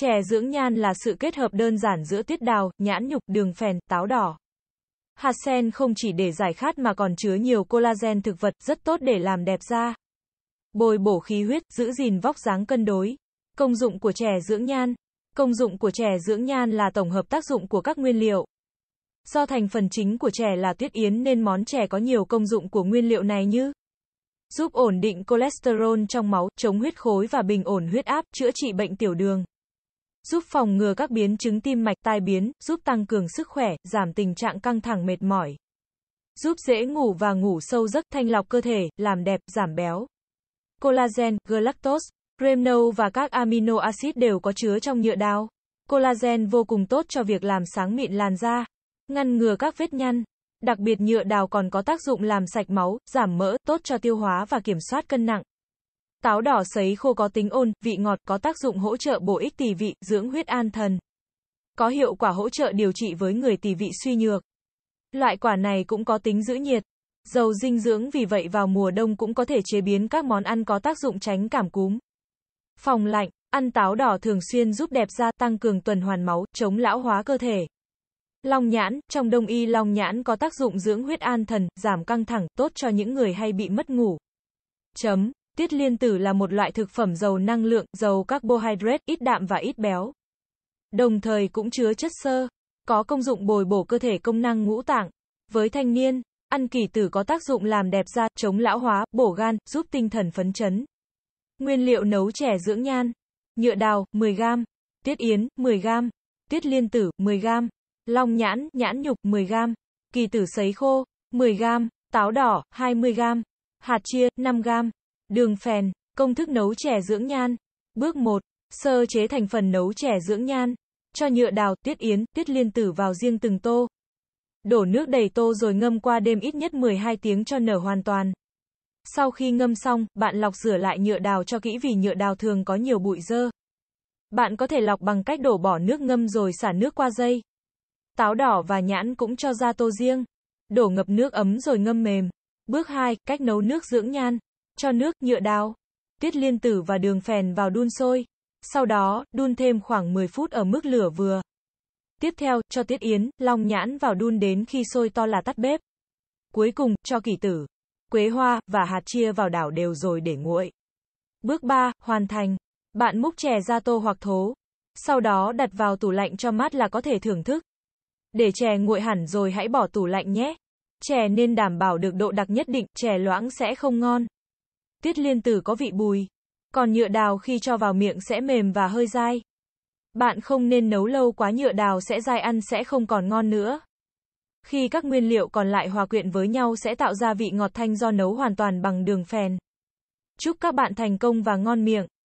Chè dưỡng nhan là sự kết hợp đơn giản giữa tiết đào, nhãn nhục, đường phèn, táo đỏ. Hạt sen không chỉ để giải khát mà còn chứa nhiều collagen thực vật, rất tốt để làm đẹp da. Bồi bổ khí huyết, giữ gìn vóc dáng cân đối. Công dụng của chè dưỡng nhan. Công dụng của chè dưỡng nhan là tổng hợp tác dụng của các nguyên liệu. Do thành phần chính của chè là tuyết yến nên món chè có nhiều công dụng của nguyên liệu này như giúp ổn định cholesterol trong máu, chống huyết khối và bình ổn huyết áp, chữa trị bệnh tiểu đường giúp phòng ngừa các biến chứng tim mạch tai biến, giúp tăng cường sức khỏe, giảm tình trạng căng thẳng mệt mỏi, giúp dễ ngủ và ngủ sâu giấc, thanh lọc cơ thể, làm đẹp, giảm béo. Collagen, galactose, Remnol và các amino acid đều có chứa trong nhựa đao. Collagen vô cùng tốt cho việc làm sáng mịn làn da, ngăn ngừa các vết nhăn. Đặc biệt nhựa đào còn có tác dụng làm sạch máu, giảm mỡ, tốt cho tiêu hóa và kiểm soát cân nặng. Táo đỏ sấy khô có tính ôn, vị ngọt, có tác dụng hỗ trợ bổ ích tỳ vị, dưỡng huyết an thần. Có hiệu quả hỗ trợ điều trị với người tỳ vị suy nhược. Loại quả này cũng có tính giữ nhiệt, giàu dinh dưỡng vì vậy vào mùa đông cũng có thể chế biến các món ăn có tác dụng tránh cảm cúm. Phòng lạnh, ăn táo đỏ thường xuyên giúp đẹp da, tăng cường tuần hoàn máu, chống lão hóa cơ thể. Long nhãn, trong đông y long nhãn có tác dụng dưỡng huyết an thần, giảm căng thẳng, tốt cho những người hay bị mất ngủ. Chấm. Tiết liên tử là một loại thực phẩm giàu năng lượng, giàu carbohydrate, ít đạm và ít béo. Đồng thời cũng chứa chất xơ, có công dụng bồi bổ cơ thể công năng ngũ tạng. Với thanh niên, ăn kỳ tử có tác dụng làm đẹp da, chống lão hóa, bổ gan, giúp tinh thần phấn chấn. Nguyên liệu nấu chè dưỡng nhan. Nhựa đào, 10g. Tiết yến, 10g. Tiết liên tử, 10g. Long nhãn, nhãn nhục, 10g. Kỳ tử sấy khô, 10g. Táo đỏ, 20g. Hạt chia, 5g. Đường phèn, công thức nấu chè dưỡng nhan. Bước 1. Sơ chế thành phần nấu chè dưỡng nhan. Cho nhựa đào, tiết yến, tiết liên tử vào riêng từng tô. Đổ nước đầy tô rồi ngâm qua đêm ít nhất 12 tiếng cho nở hoàn toàn. Sau khi ngâm xong, bạn lọc rửa lại nhựa đào cho kỹ vì nhựa đào thường có nhiều bụi dơ. Bạn có thể lọc bằng cách đổ bỏ nước ngâm rồi xả nước qua dây. Táo đỏ và nhãn cũng cho ra tô riêng. Đổ ngập nước ấm rồi ngâm mềm. Bước 2, cách nấu nước dưỡng nhan cho nước, nhựa đào, tuyết liên tử và đường phèn vào đun sôi. Sau đó, đun thêm khoảng 10 phút ở mức lửa vừa. Tiếp theo, cho tiết yến, long nhãn vào đun đến khi sôi to là tắt bếp. Cuối cùng, cho kỷ tử, quế hoa, và hạt chia vào đảo đều rồi để nguội. Bước 3, hoàn thành. Bạn múc chè ra tô hoặc thố. Sau đó đặt vào tủ lạnh cho mát là có thể thưởng thức. Để chè nguội hẳn rồi hãy bỏ tủ lạnh nhé. Chè nên đảm bảo được độ đặc nhất định, chè loãng sẽ không ngon. Tiết liên tử có vị bùi, còn nhựa đào khi cho vào miệng sẽ mềm và hơi dai. Bạn không nên nấu lâu quá nhựa đào sẽ dai ăn sẽ không còn ngon nữa. Khi các nguyên liệu còn lại hòa quyện với nhau sẽ tạo ra vị ngọt thanh do nấu hoàn toàn bằng đường phèn. Chúc các bạn thành công và ngon miệng.